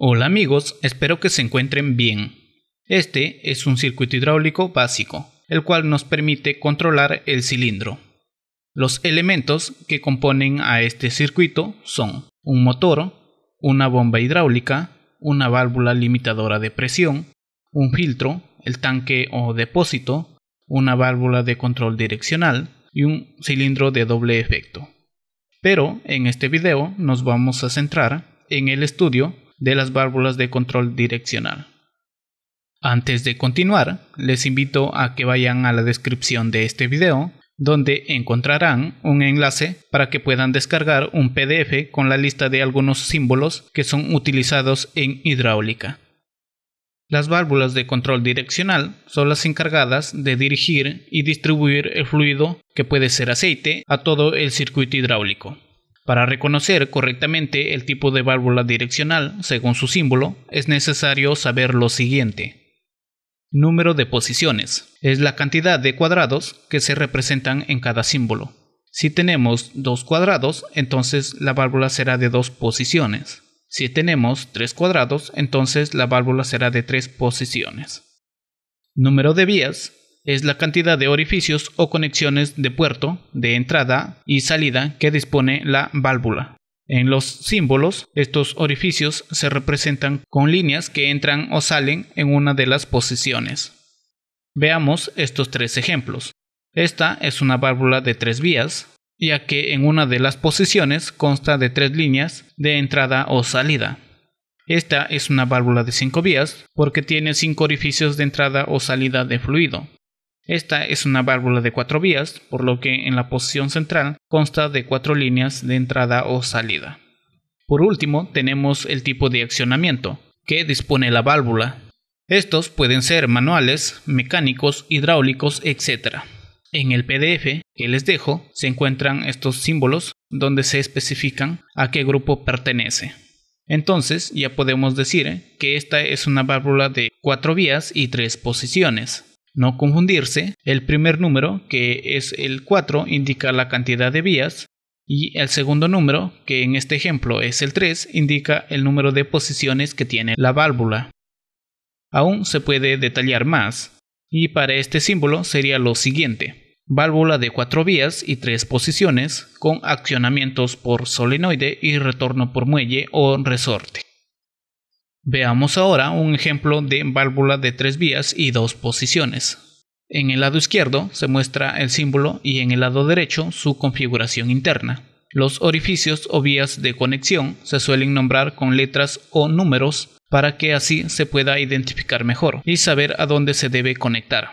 Hola amigos, espero que se encuentren bien. Este es un circuito hidráulico básico, el cual nos permite controlar el cilindro. Los elementos que componen a este circuito son un motor, una bomba hidráulica, una válvula limitadora de presión, un filtro, el tanque o depósito, una válvula de control direccional y un cilindro de doble efecto. Pero en este video nos vamos a centrar en el estudio de las válvulas de control direccional. Antes de continuar, les invito a que vayan a la descripción de este video, donde encontrarán un enlace para que puedan descargar un PDF con la lista de algunos símbolos que son utilizados en hidráulica. Las válvulas de control direccional son las encargadas de dirigir y distribuir el fluido, que puede ser aceite, a todo el circuito hidráulico. Para reconocer correctamente el tipo de válvula direccional según su símbolo, es necesario saber lo siguiente. Número de posiciones es la cantidad de cuadrados que se representan en cada símbolo. Si tenemos dos cuadrados, entonces la válvula será de dos posiciones. Si tenemos tres cuadrados, entonces la válvula será de tres posiciones. Número de vías es la cantidad de orificios o conexiones de puerto, de entrada y salida que dispone la válvula. En los símbolos, estos orificios se representan con líneas que entran o salen en una de las posiciones. Veamos estos tres ejemplos. Esta es una válvula de tres vías, ya que en una de las posiciones consta de tres líneas de entrada o salida. Esta es una válvula de cinco vías porque tiene cinco orificios de entrada o salida de fluido. Esta es una válvula de cuatro vías, por lo que en la posición central consta de cuatro líneas de entrada o salida. Por último, tenemos el tipo de accionamiento, que dispone la válvula. Estos pueden ser manuales, mecánicos, hidráulicos, etc. En el PDF que les dejo se encuentran estos símbolos donde se especifican a qué grupo pertenece. Entonces ya podemos decir que esta es una válvula de cuatro vías y tres posiciones no confundirse, el primer número, que es el 4, indica la cantidad de vías, y el segundo número, que en este ejemplo es el 3, indica el número de posiciones que tiene la válvula. Aún se puede detallar más, y para este símbolo sería lo siguiente. Válvula de 4 vías y 3 posiciones, con accionamientos por solenoide y retorno por muelle o resorte. Veamos ahora un ejemplo de válvula de tres vías y dos posiciones. En el lado izquierdo se muestra el símbolo y en el lado derecho su configuración interna. Los orificios o vías de conexión se suelen nombrar con letras o números para que así se pueda identificar mejor y saber a dónde se debe conectar.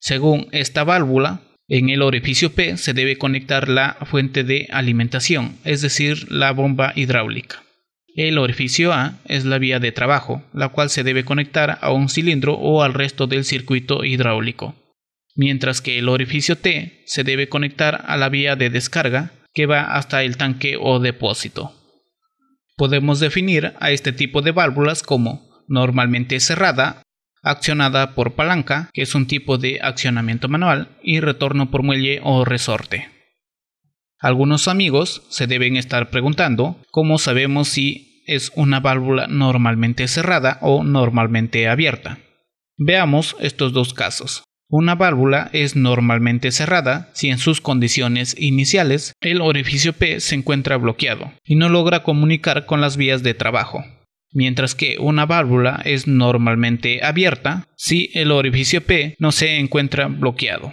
Según esta válvula, en el orificio P se debe conectar la fuente de alimentación, es decir, la bomba hidráulica. El orificio A es la vía de trabajo, la cual se debe conectar a un cilindro o al resto del circuito hidráulico, mientras que el orificio T se debe conectar a la vía de descarga que va hasta el tanque o depósito. Podemos definir a este tipo de válvulas como normalmente cerrada, accionada por palanca, que es un tipo de accionamiento manual, y retorno por muelle o resorte. Algunos amigos se deben estar preguntando cómo sabemos si es una válvula normalmente cerrada o normalmente abierta. Veamos estos dos casos. Una válvula es normalmente cerrada si en sus condiciones iniciales el orificio P se encuentra bloqueado y no logra comunicar con las vías de trabajo, mientras que una válvula es normalmente abierta si el orificio P no se encuentra bloqueado.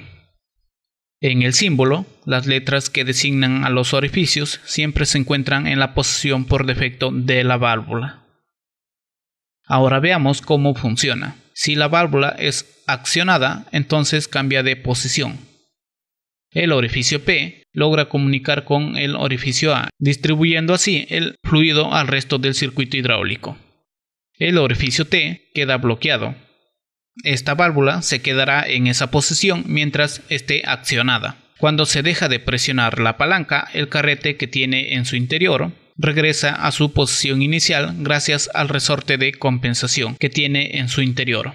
En el símbolo, las letras que designan a los orificios siempre se encuentran en la posición por defecto de la válvula. Ahora veamos cómo funciona. Si la válvula es accionada, entonces cambia de posición. El orificio P logra comunicar con el orificio A, distribuyendo así el fluido al resto del circuito hidráulico. El orificio T queda bloqueado, esta válvula se quedará en esa posición mientras esté accionada. Cuando se deja de presionar la palanca, el carrete que tiene en su interior regresa a su posición inicial gracias al resorte de compensación que tiene en su interior.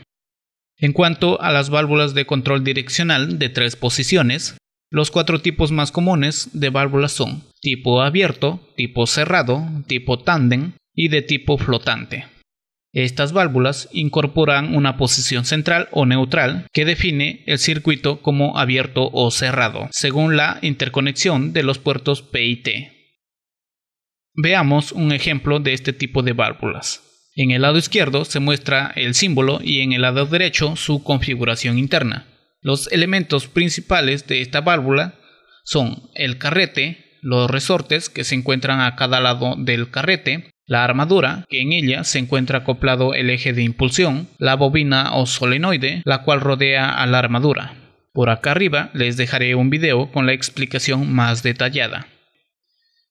En cuanto a las válvulas de control direccional de tres posiciones, los cuatro tipos más comunes de válvulas son tipo abierto, tipo cerrado, tipo tándem y de tipo flotante. Estas válvulas incorporan una posición central o neutral que define el circuito como abierto o cerrado, según la interconexión de los puertos P y T. Veamos un ejemplo de este tipo de válvulas. En el lado izquierdo se muestra el símbolo y en el lado derecho su configuración interna. Los elementos principales de esta válvula son el carrete, los resortes que se encuentran a cada lado del carrete, la armadura, que en ella se encuentra acoplado el eje de impulsión, la bobina o solenoide, la cual rodea a la armadura. Por acá arriba les dejaré un video con la explicación más detallada.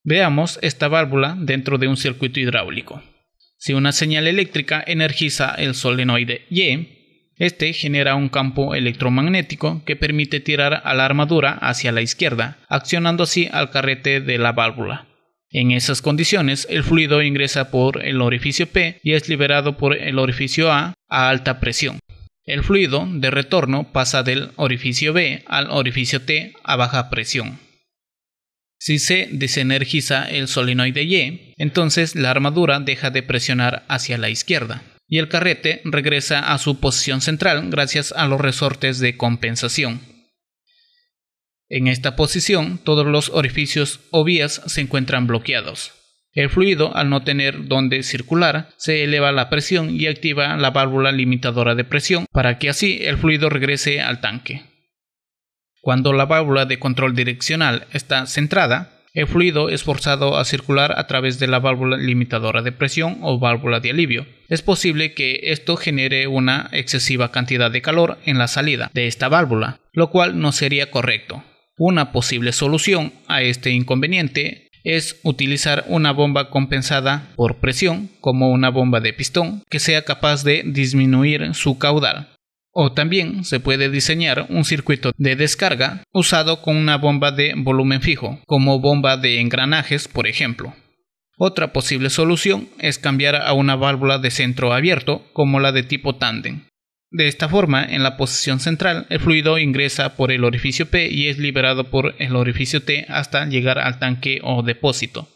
Veamos esta válvula dentro de un circuito hidráulico. Si una señal eléctrica energiza el solenoide Y, este genera un campo electromagnético que permite tirar a la armadura hacia la izquierda, accionando así al carrete de la válvula. En esas condiciones, el fluido ingresa por el orificio P y es liberado por el orificio A a alta presión. El fluido de retorno pasa del orificio B al orificio T a baja presión. Si se desenergiza el solenoide Y, entonces la armadura deja de presionar hacia la izquierda y el carrete regresa a su posición central gracias a los resortes de compensación. En esta posición, todos los orificios o vías se encuentran bloqueados. El fluido, al no tener dónde circular, se eleva la presión y activa la válvula limitadora de presión para que así el fluido regrese al tanque. Cuando la válvula de control direccional está centrada, el fluido es forzado a circular a través de la válvula limitadora de presión o válvula de alivio. Es posible que esto genere una excesiva cantidad de calor en la salida de esta válvula, lo cual no sería correcto, una posible solución a este inconveniente es utilizar una bomba compensada por presión, como una bomba de pistón, que sea capaz de disminuir su caudal. O también se puede diseñar un circuito de descarga usado con una bomba de volumen fijo, como bomba de engranajes, por ejemplo. Otra posible solución es cambiar a una válvula de centro abierto, como la de tipo tándem de esta forma, en la posición central, el fluido ingresa por el orificio P y es liberado por el orificio T hasta llegar al tanque o depósito.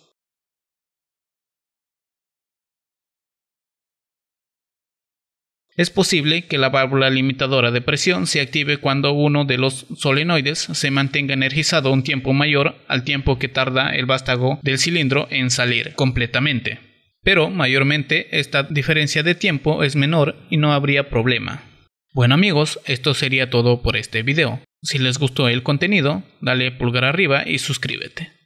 Es posible que la válvula limitadora de presión se active cuando uno de los solenoides se mantenga energizado un tiempo mayor al tiempo que tarda el vástago del cilindro en salir completamente pero mayormente esta diferencia de tiempo es menor y no habría problema. Bueno amigos, esto sería todo por este video. Si les gustó el contenido, dale pulgar arriba y suscríbete.